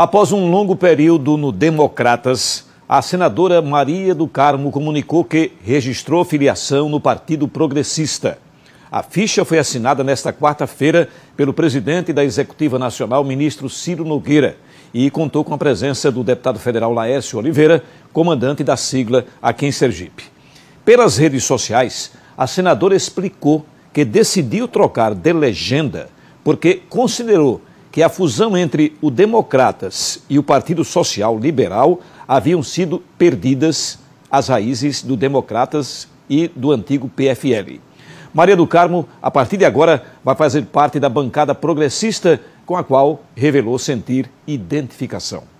Após um longo período no Democratas, a senadora Maria do Carmo comunicou que registrou filiação no Partido Progressista. A ficha foi assinada nesta quarta-feira pelo presidente da Executiva Nacional, ministro Ciro Nogueira, e contou com a presença do deputado federal Laércio Oliveira, comandante da sigla aqui em Sergipe. Pelas redes sociais, a senadora explicou que decidiu trocar de legenda porque considerou que a fusão entre o Democratas e o Partido Social Liberal haviam sido perdidas as raízes do Democratas e do antigo PFL. Maria do Carmo, a partir de agora, vai fazer parte da bancada progressista com a qual revelou sentir identificação.